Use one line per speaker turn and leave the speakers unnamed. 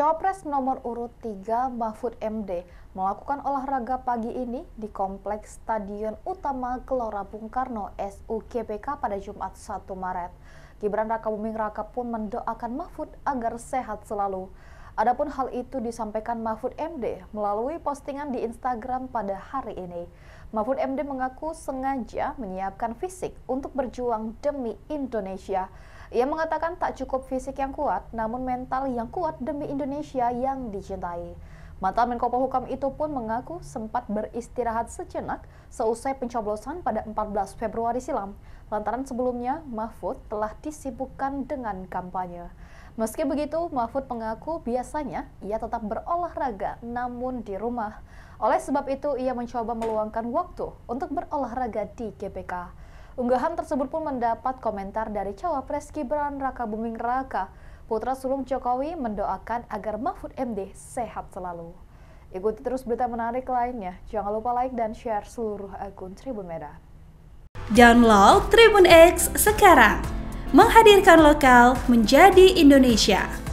Cawapres nomor urut 3 Mahfud MD melakukan olahraga pagi ini di Kompleks Stadion Utama Gelora Bung Karno (SUKPK) pada Jumat 1 Maret. Gibran Raka Buming Raka pun mendoakan Mahfud agar sehat selalu. Adapun hal itu disampaikan Mahfud MD melalui postingan di Instagram pada hari ini. Mahfud MD mengaku sengaja menyiapkan fisik untuk berjuang demi Indonesia. Ia mengatakan tak cukup fisik yang kuat, namun mental yang kuat demi Indonesia yang dicintai. Mata Menko Polhukam itu pun mengaku sempat beristirahat sejenak seusai pencoblosan pada 14 Februari silam, lantaran sebelumnya Mahfud telah disibukkan dengan kampanye. Meski begitu, Mahfud mengaku biasanya ia tetap berolahraga namun di rumah. Oleh sebab itu, ia mencoba meluangkan waktu untuk berolahraga di GBK. Unggahan tersebut pun mendapat komentar dari cawapres Gibran Raka Buming Raka Putra sulung Jokowi mendoakan agar Mahfud MD sehat selalu. Ikuti terus berita menarik lainnya. Jangan lupa like dan share seluruh akun Tribun Medan.
Download Tribun X sekarang. Menghadirkan lokal menjadi Indonesia.